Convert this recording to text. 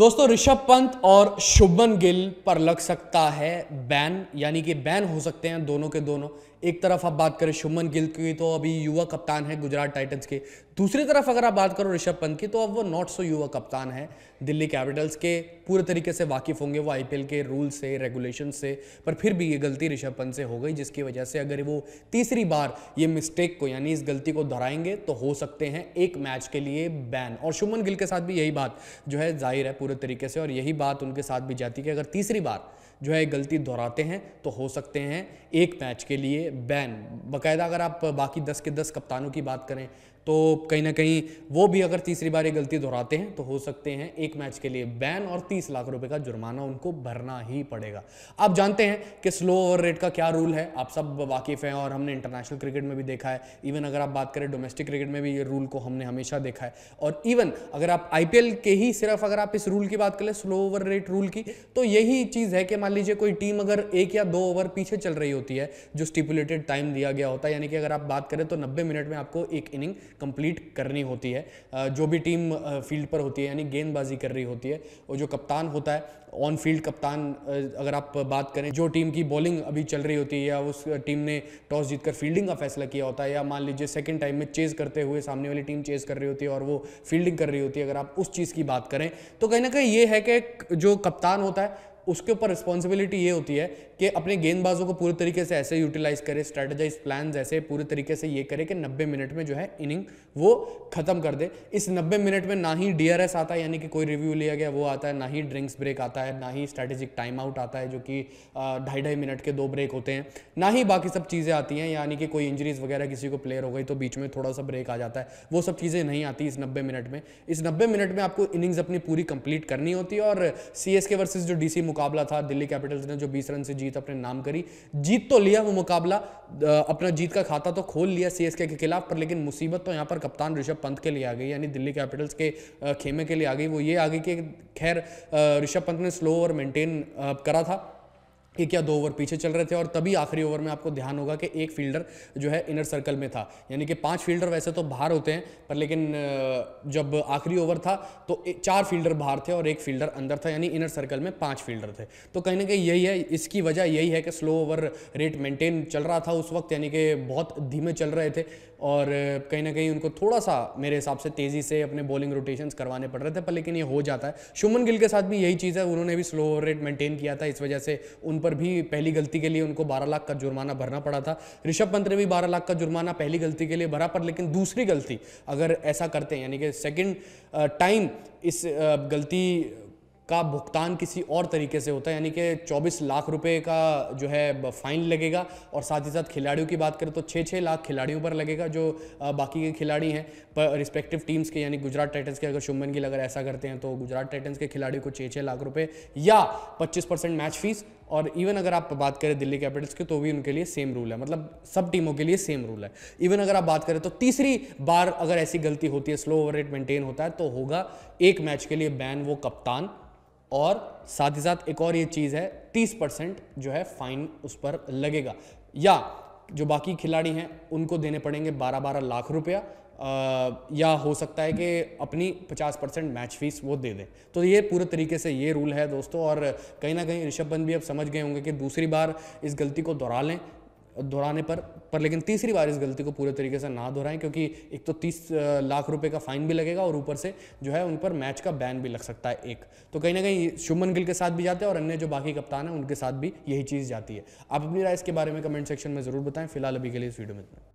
दोस्तों ऋषभ पंत और शुभमन गिल पर लग सकता है बैन यानी कि बैन हो सकते हैं दोनों के दोनों एक तरफ आप बात करें शुभमन गिल की तो अभी युवा कप्तान है गुजरात टाइटंस के दूसरी तरफ अगर आप बात करो ऋषभ पंत की तो अब वो नॉट सो युवा कप्तान है दिल्ली कैपिटल्स के पूरे तरीके से वाकिफ होंगे वो आईपीएल के रूल से रेगुलेशन से पर फिर भी ये गलती ऋषभ पंत से हो गई जिसकी वजह से अगर वो तीसरी बार ये मिस्टेक को यानी इस गलती को दोहराएंगे तो हो सकते हैं एक मैच के लिए बैन और शुभमन गिल के साथ भी यही बात जो है जाहिर है पूरे तरीके से और यही बात उनके साथ भी जाती है कि अगर तीसरी बार जो है गलती दोहराते हैं तो हो सकते हैं एक मैच के लिए बैन बाकायदा अगर आप बाकी दस के दस कप्तानों की बात करें तो कहीं ना कहीं वो भी अगर तीसरी बार ये गलती दोहराते हैं तो हो सकते हैं एक मैच के लिए बैन और तीस लाख रुपए का जुर्माना उनको भरना ही पड़ेगा आप जानते हैं कि स्लो ओवर रेट का क्या रूल है आप सब वाकिफ़ हैं और हमने इंटरनेशनल क्रिकेट में भी देखा है इवन अगर आप बात करें डोमेस्टिक क्रिकेट में भी ये रूल को हमने हमेशा देखा है और इवन अगर आप आई के ही सिर्फ अगर आप इस रूल की बात करें स्लो ओवर रेट रूल की तो यही चीज़ है कि मान लीजिए कोई टीम अगर एक या दो ओवर पीछे चल रही होती है जो स्टिपुलेट स्टिपुलेटेड टाइम दिया गया होता है यानी कि अगर आप बात करें तो 90 मिनट में आपको एक इनिंग कंप्लीट करनी होती है जो भी टीम फील्ड पर होती है यानी गेंदबाजी कर रही होती है और जो कप्तान होता है ऑन फील्ड कप्तान अगर आप बात करें जो टीम की बॉलिंग अभी चल रही होती है या उस टीम ने टॉस जीतकर फील्डिंग का फैसला किया होता है या मान लीजिए सेकेंड टाइम में चेज करते हुए सामने वाली टीम चेज कर रही होती है और वो फील्डिंग कर रही होती है अगर आप उस चीज़ की बात करें तो कहीं ना कहीं ये है कि जो कप्तान होता है उसके ऊपर रिस्पॉन्सिबिलिटी ये होती है कि अपने गेंदबाजों को पूरे तरीके से ऐसे यूटिलाइज करे स्ट्रेटेजाइज प्लान ऐसे पूरे तरीके से ये करे कि नब्बे मिनट में जो है इनिंग वो खत्म कर दे इस नब्बे मिनट में ना ही डी आता है यानी कि कोई रिव्यू लिया गया वो आता है ना ही ड्रिंक्स ब्रेक आता है ना ही स्ट्रेटेजिक टाइम आउट आता है जो कि ढाई ढाई मिनट के दो ब्रेक होते हैं ना ही बाकी सब चीज़ें आती हैं यानी कि कोई इंजरीज वगैरह किसी को प्लेयर हो गई तो बीच में थोड़ा सा ब्रेक आ जाता है वो सब चीज़ें नहीं आती इस नब्बे मिनट में इस नब्बे मिनट में आपको इनिंग्स अपनी पूरी कंप्लीट करनी होती है और सी के जो डी मुकाबला था दिल्ली कैपिटल्स ने जो 20 रन से जीत अपने नाम करी जीत तो लिया वो मुकाबला अपना जीत का खाता तो खोल लिया सीएसके के खिलाफ पर लेकिन मुसीबत तो यहाँ पर कप्तान ऋषभ पंत के लिए आ गई यानी दिल्ली कैपिटल्स के खेमे के लिए आ गई वो ये आ गई कि खैर ऋषभ पंत ने स्लो और मेंटेन करा था एक या दो ओवर पीछे चल रहे थे और तभी आखिरी ओवर में आपको ध्यान होगा कि एक फील्डर जो है इनर सर्कल में था यानी कि पांच फील्डर वैसे तो बाहर होते हैं पर लेकिन जब आखिरी ओवर था तो चार फील्डर बाहर थे और एक फील्डर अंदर था यानी इनर सर्कल में पांच फील्डर थे तो कहीं ना कहीं यही है इसकी वजह यही है कि स्लो ओवर रेट मेंटेन चल रहा था उस वक्त यानी कि बहुत धीमे चल रहे थे और कहीं ना कहीं उनको थोड़ा सा मेरे हिसाब से तेज़ी से अपने बॉलिंग रोटेशन करवाने पड़ रहे थे पर लेकिन ये हो जाता है शुमन गिल के साथ भी यही चीज़ है उन्होंने भी स्लो ओवर रेट मेंटेन किया था इस वजह से उन पर भी पहली गलती के लिए उनको बारह लाख का जुर्माना भरना पड़ा था ऋषभ पंत ने भी बारह लाख का जुर्माना पहली गलती के लिए भरा पर लेकिन दूसरी गलती अगर ऐसा करते हैं यानी कि सेकेंड टाइम इस गलती का भुगतान किसी और तरीके से होता है यानी कि 24 लाख रुपए का जो है फाइन लगेगा और साथ ही साथ खिलाड़ियों की बात करें तो 6-6 लाख खिलाड़ियों पर लगेगा जो बाकी के खिलाड़ी हैं पर रिस्पेक्टिव टीम्स के यानी गुजरात टाइटन्स के अगर शुभमन गिल अगर ऐसा करते हैं तो गुजरात टाइटन्स के खिलाड़ियों को छः छः लाख रुपये या पच्चीस मैच फीस और इवन अगर आप बात करें दिल्ली कैपिटल्स की तो भी उनके लिए सेम रूल है मतलब सब टीमों के लिए सेम रूल है इवन अगर आप बात करें तो तीसरी बार अगर ऐसी गलती होती है स्लो ओवर रेट मेंटेन होता है तो होगा एक मैच के लिए बैन वो कप्तान और साथ ही साथ एक और ये चीज़ है तीस परसेंट जो है फाइन उस पर लगेगा या जो बाकी खिलाड़ी हैं उनको देने पड़ेंगे बारह बारह लाख रुपया या हो सकता है कि अपनी 50 परसेंट मैच फीस वो दे दें तो ये पूरे तरीके से ये रूल है दोस्तों और कहीं ना कहीं ऋषभ पंत भी अब समझ गए होंगे कि दूसरी बार इस गलती को दोहरा लें दोहराने पर पर लेकिन तीसरी बार इस गलती को पूरे तरीके से ना दोहराएं क्योंकि एक तो तीस लाख रुपए का फाइन भी लगेगा और ऊपर से जो है उन पर मैच का बैन भी लग सकता है एक तो कहीं ना कहीं शुभमन गिल के साथ भी जाते हैं और अन्य जो बाकी कप्तान हैं उनके साथ भी यही चीज़ जाती है आप अपनी राय इसके बारे में कमेंट सेक्शन में ज़रूर बताएं फिलहाल अभी के लिए इस वीडियो में इतना